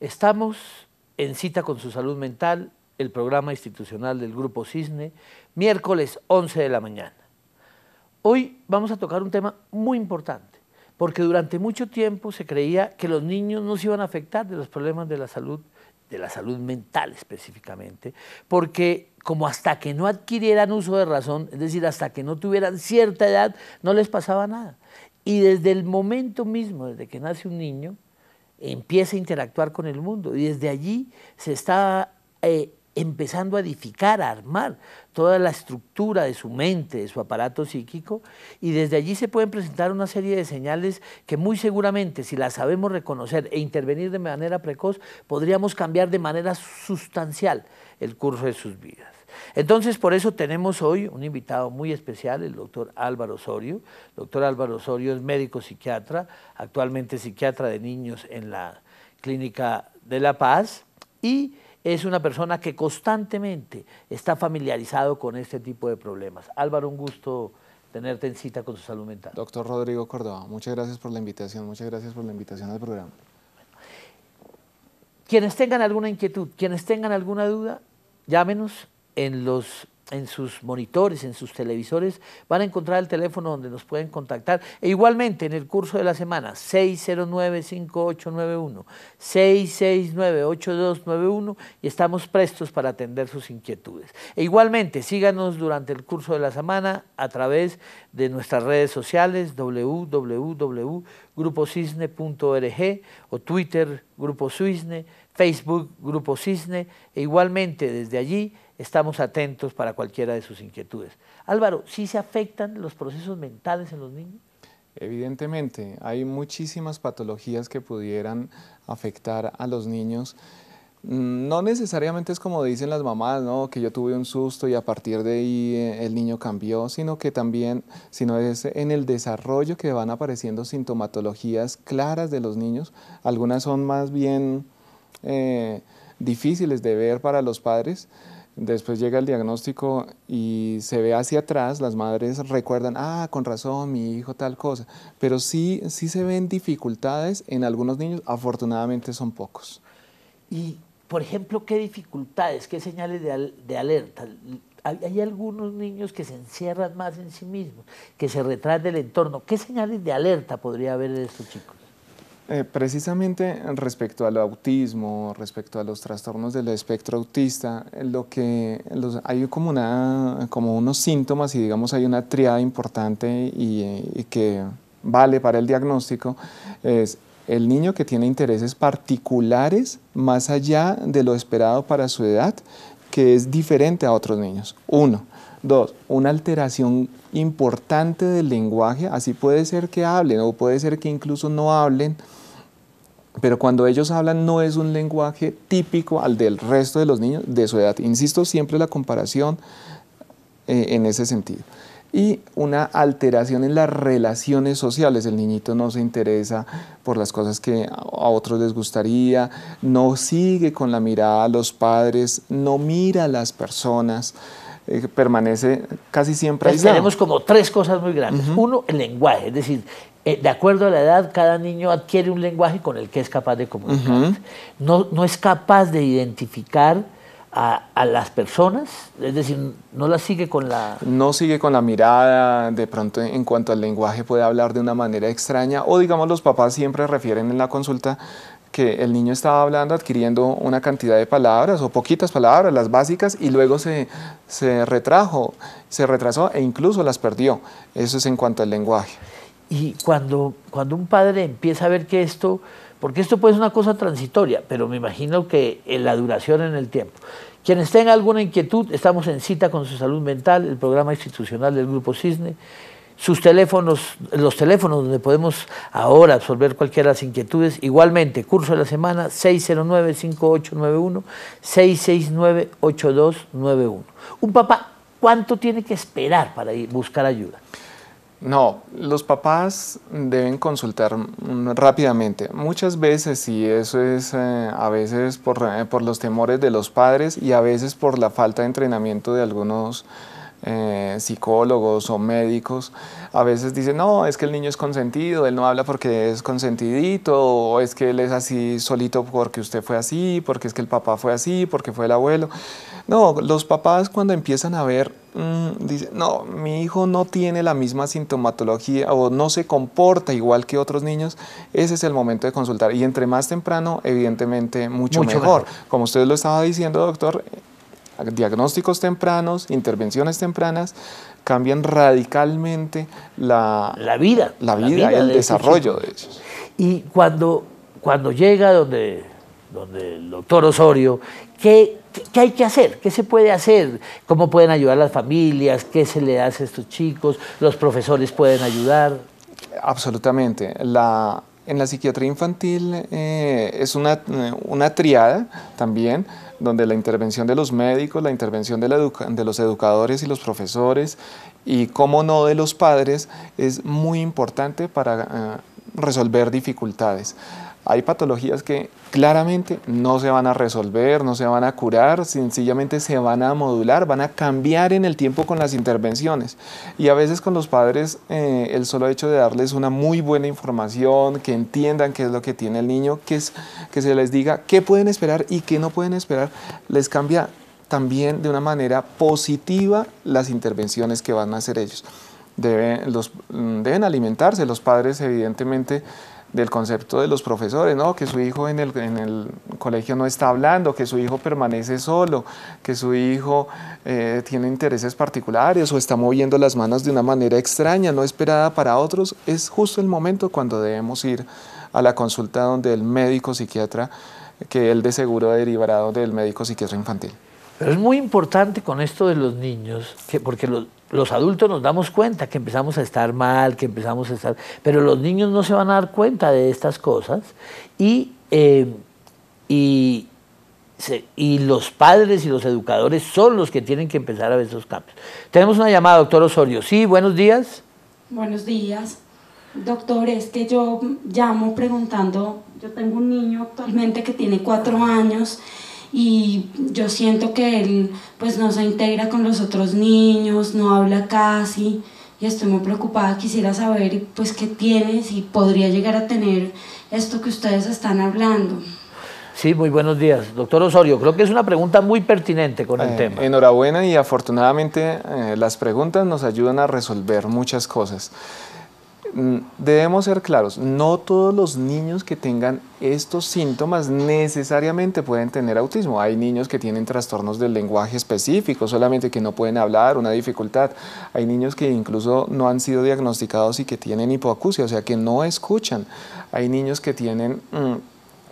Estamos en cita con su salud mental, el programa institucional del Grupo Cisne, miércoles 11 de la mañana. Hoy vamos a tocar un tema muy importante, porque durante mucho tiempo se creía que los niños no se iban a afectar de los problemas de la salud, de la salud mental específicamente, porque como hasta que no adquirieran uso de razón, es decir, hasta que no tuvieran cierta edad, no les pasaba nada. Y desde el momento mismo, desde que nace un niño, empieza a interactuar con el mundo y desde allí se está eh, empezando a edificar, a armar toda la estructura de su mente, de su aparato psíquico, y desde allí se pueden presentar una serie de señales que muy seguramente, si las sabemos reconocer e intervenir de manera precoz, podríamos cambiar de manera sustancial el curso de sus vidas. Entonces, por eso tenemos hoy un invitado muy especial, el doctor Álvaro Osorio. El doctor Álvaro Osorio es médico psiquiatra, actualmente psiquiatra de niños en la Clínica de La Paz, y es una persona que constantemente está familiarizado con este tipo de problemas. Álvaro, un gusto tenerte en cita con su salud mental. Doctor Rodrigo Córdoba, muchas gracias por la invitación, muchas gracias por la invitación al programa. Quienes tengan alguna inquietud, quienes tengan alguna duda, llámenos en los en sus monitores, en sus televisores, van a encontrar el teléfono donde nos pueden contactar. E igualmente en el curso de la semana, 609-5891, 669-8291, y estamos prestos para atender sus inquietudes. E igualmente, síganos durante el curso de la semana a través de nuestras redes sociales, www.gruposisne.org, o Twitter, Grupo Cisne, Facebook, Grupo Cisne, e igualmente desde allí, estamos atentos para cualquiera de sus inquietudes. Álvaro, ¿sí se afectan los procesos mentales en los niños? Evidentemente, hay muchísimas patologías que pudieran afectar a los niños. Mm, no necesariamente es como dicen las mamás, ¿no? que yo tuve un susto y a partir de ahí eh, el niño cambió, sino que también, sino es en el desarrollo que van apareciendo sintomatologías claras de los niños. Algunas son más bien eh, difíciles de ver para los padres, Después llega el diagnóstico y se ve hacia atrás, las madres recuerdan, ah, con razón, mi hijo tal cosa, pero sí, sí se ven dificultades en algunos niños, afortunadamente son pocos. Y, por ejemplo, ¿qué dificultades, qué señales de, alerta? Hay, algunos niños que se encierran más en sí mismos, que se retraen del entorno. ¿Qué señales de alerta podría haber de estos chicos? Eh, precisamente respecto al autismo, respecto a los trastornos del espectro autista, lo que hay como, como unos síntomas y digamos hay una triada importante y, y que vale para el diagnóstico, es el niño que tiene intereses particulares más allá de lo esperado para su edad, que es diferente a otros niños. Uno. Dos, una alteración importante del lenguaje, así puede ser que hablen o puede ser que incluso no hablen, pero cuando ellos hablan no es un lenguaje típico al del resto de los niños de su edad. Insisto, siempre la comparación eh, en ese sentido. Y una alteración en las relaciones sociales. El niñito no se interesa por las cosas que a otros les gustaría, no sigue con la mirada a los padres, no mira a las personas. Eh, permanece casi siempre ahí. Tenemos como tres cosas muy grandes. Uno, el lenguaje, es decir, eh, de acuerdo a la edad, cada niño adquiere un lenguaje con el que es capaz de comunicar. no, es capaz de identificar a, a, las personas, es decir, no las sigue con la... No sigue con la mirada, de pronto en cuanto al lenguaje puede hablar de una manera extraña, o digamos los papás siempre refieren en la consulta el niño estaba hablando, adquiriendo una cantidad de palabras o poquitas palabras, las básicas, y luego se, retrajo, se retrasó e incluso las perdió. Eso es en cuanto al lenguaje. Y cuando, cuando un padre empieza a ver que esto, porque esto puede ser una cosa transitoria, pero me imagino que en la duración en el tiempo. quien esté en alguna inquietud, estamos en cita con su salud mental, el programa institucional del Grupo Cisne sus teléfonos, los teléfonos donde podemos ahora absorber cualquiera de las inquietudes. Igualmente, curso de la semana 609-5891, 669-8291. Un papá, ¿cuánto tiene que esperar para ir, buscar ayuda? No, los papás deben consultar rápidamente. Muchas veces, y eso es eh, a veces por, eh, por los temores de los padres y a veces por la falta de entrenamiento de algunos eh, psicólogos o médicos, a veces dicen, no, es que el niño es consentido, él no habla porque es consentidito, o es que él es así solito porque usted fue así, porque es que el papá fue así, porque fue el abuelo. No, los papás cuando empiezan a ver, mm, dicen, no, mi hijo no tiene la misma sintomatología o no se comporta igual que otros niños, ese es el momento de consultar. Y entre más temprano, evidentemente, mucho, mejor. mejor. Como usted lo estaba diciendo, doctor, diagnósticos tempranos, intervenciones tempranas, cambian radicalmente la, vida, la vida, el este desarrollo de ellos. Y cuando, cuando llega donde, donde el doctor Osorio, ¿qué, ¿qué hay que hacer? ¿Qué se puede hacer? ¿Cómo pueden ayudar las familias? ¿Qué se le hace a estos chicos? ¿Los profesores pueden ayudar? Absolutamente. La, en la psiquiatría infantil eh, es una, una, triada también, donde la intervención de los médicos, la intervención de, los educadores y los profesores, y cómo no de los padres, es muy importante para eh, resolver dificultades. Hay patologías que claramente no se van a resolver, no se van a curar, sencillamente se van a modular, van a cambiar en el tiempo con las intervenciones. Y a veces con los padres eh, el solo hecho de darles una muy buena información, que entiendan qué es lo que tiene el niño, que, se les diga qué pueden esperar y qué no pueden esperar, les cambia también de una manera positiva las intervenciones que van a hacer ellos. deben mm, alimentarse los padres, evidentemente, del concepto de los profesores, ¿no? que su hijo en el, colegio no está hablando, que su hijo permanece solo, que su hijo eh, tiene intereses particulares o está moviendo las manos de una manera extraña, no esperada para otros, es justo el momento cuando debemos ir a la consulta donde el médico psiquiatra, que él de seguro derivará del médico psiquiatra infantil. Pero es muy importante con esto de los niños, que porque los, los adultos nos damos cuenta que empezamos a estar mal, que empezamos a estar... Pero los niños no se van a dar cuenta de estas cosas y, eh, y, los padres y los educadores son los que tienen que empezar a ver esos cambios. Tenemos una llamada, doctor Osorio. Sí, buenos días. Buenos días. Doctor, es que yo llamo preguntando, yo tengo un niño actualmente que tiene cuatro años y yo siento que él pues no se integra con los otros niños, no habla casi y estoy muy preocupada, quisiera saber pues qué tiene y podría llegar a tener esto que ustedes están hablando. Sí, muy buenos días. Doctor Osorio, creo que es una pregunta muy pertinente con el eh, tema. Enhorabuena y afortunadamente eh, las preguntas nos ayudan a resolver muchas cosas. Mm, debemos ser claros, no todos los niños que tengan estos síntomas necesariamente pueden tener autismo. Hay niños que tienen trastornos del lenguaje específico, solamente que no pueden hablar, una dificultad. Hay niños que incluso no han sido diagnosticados y que tienen hipoacusia, o sea, que no escuchan. Hay niños que tienen... Mm,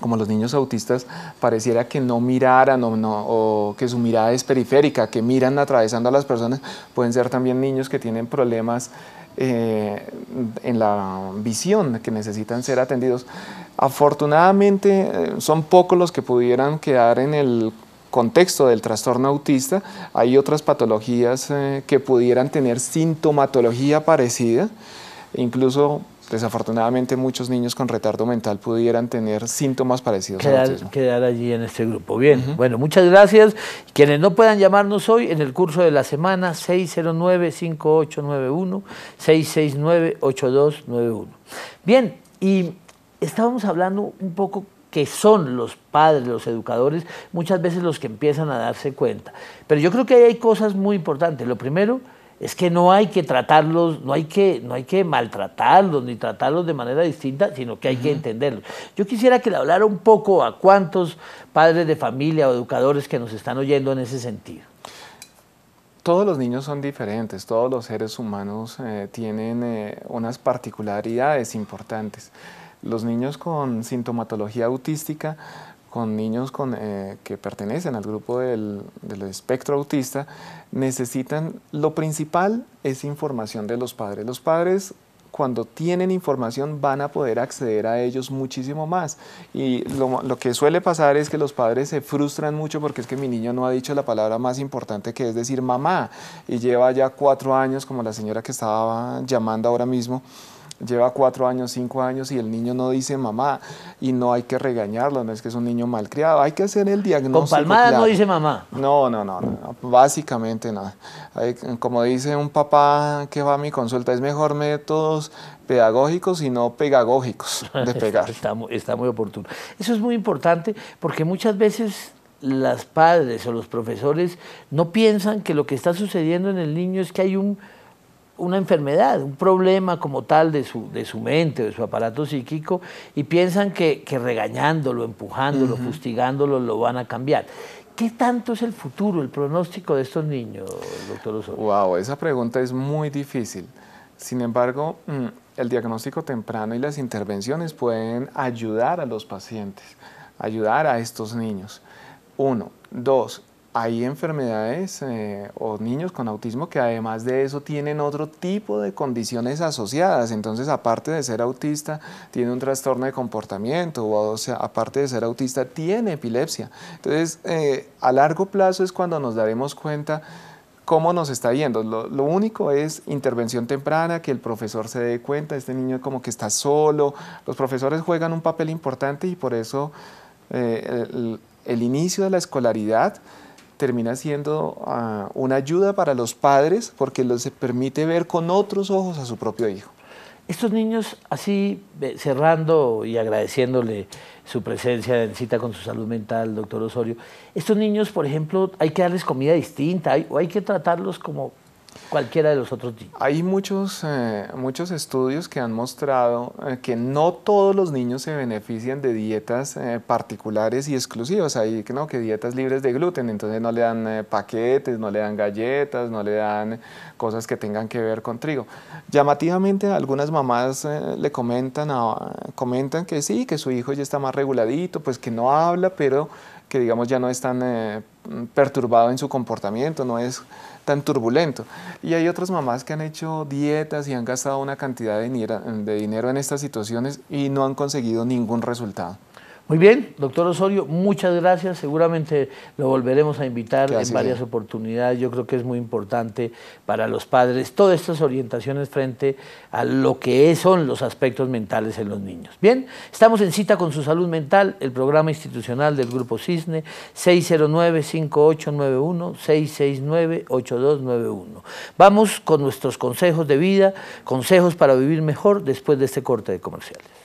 como los niños autistas, pareciera que no miraran o que su mirada es periférica, que miran atravesando a las personas, pueden ser también niños que tienen problemas eh, en la visión que necesitan ser atendidos. Afortunadamente eh, son pocos los que pudieran quedar en el contexto del trastorno autista, hay otras patologías eh, que pudieran tener sintomatología parecida, incluso desafortunadamente muchos niños con retardo mental pudieran tener síntomas parecidos quedar, Quedar allí en este grupo. Bien, bueno, muchas gracias. Quienes no puedan llamarnos hoy, en el curso de la semana 609-5891, 669-8291. Bien, y estábamos hablando un poco que son los padres, los educadores, muchas veces los que empiezan a darse cuenta. Pero yo creo que hay cosas muy importantes. Lo primero es que no hay que tratarlos, no hay que, no hay que maltratarlos ni tratarlos de manera distinta, sino que hay que entenderlos. Yo quisiera que le hablara un poco a cuántos padres de familia o educadores que nos están oyendo en ese sentido. Todos los niños son diferentes, todos los seres humanos eh, tienen eh, unas particularidades importantes. Los niños con sintomatología autística con niños eh, que pertenecen al grupo del, espectro autista, necesitan, lo principal es información de los padres. Los padres cuando tienen información van a poder acceder a ellos muchísimo más. Y lo que suele pasar es que los padres se frustran mucho porque es que mi niño no ha dicho la palabra más importante que es decir mamá. Y lleva ya cuatro años, como la señora que estaba llamando ahora mismo, lleva cuatro años, cinco años y el niño no dice mamá y no hay que regañarlo, no es que es un niño malcriado, hay que hacer el diagnóstico. Con palmadas no dice mamá. No, no, no, básicamente nada. Como dice un papá que va a mi consulta, es mejor métodos pedagógicos y no pedagógicos de pegar. está muy oportuno. Eso es muy importante porque muchas veces las padres o los profesores no piensan que lo que está sucediendo en el niño es que hay un una enfermedad, un problema como tal de su, de su mente, de su aparato psíquico, y piensan que, regañándolo, empujándolo, fustigándolo, lo van a cambiar. ¿Qué tanto es el futuro, el pronóstico de estos niños, doctor Osorio? Wow, esa pregunta es muy difícil. Sin embargo, mm, el diagnóstico temprano y las intervenciones pueden ayudar a los pacientes, ayudar a estos niños. Uno. Dos, hay enfermedades eh, o niños con autismo que además de eso tienen otro tipo de condiciones asociadas. Entonces, aparte de ser autista, tiene un trastorno de comportamiento o, sea, aparte de ser autista, tiene epilepsia. Entonces, eh, a largo plazo es cuando nos daremos cuenta cómo nos está yendo. Lo, único es intervención temprana, que el profesor se dé cuenta, este niño como que está solo. Los profesores juegan un papel importante y por eso eh, el inicio de la escolaridad termina siendo ah, una ayuda para los padres porque les permite ver con otros ojos a su propio hijo. Estos niños, así eh, cerrando y agradeciéndole su presencia en cita con su salud mental, doctor Osorio, estos niños, por ejemplo, hay que darles comida distinta o hay que tratarlos como cualquiera de los otros niños? Hay muchos, eh, muchos estudios que han mostrado eh, que no todos los niños se benefician de dietas eh, particulares y exclusivas. Hay ¿no? que dietas libres de gluten, entonces no le dan paquetes, no le dan galletas, no le dan cosas que tengan que ver con trigo. Llamativamente, algunas mamás le comentan, comentan que sí, que su hijo ya está más reguladito, pues que no habla, pero que digamos ya no es tan perturbado en su comportamiento, no es tan turbulento. Y hay otras mamás que han hecho dietas y han gastado una cantidad de dinero, en estas situaciones y no han conseguido ningún resultado. Muy bien, doctor Osorio, muchas gracias. Seguramente lo volveremos a invitar en varias oportunidades. Yo creo que es muy importante para los padres todas estas orientaciones frente a lo que son los aspectos mentales en los niños. Bien, estamos en cita con su salud mental, el programa institucional del Grupo Cisne, 609-5891, 669-8291. Vamos con nuestros consejos de vida, consejos para vivir mejor después de este corte de comerciales.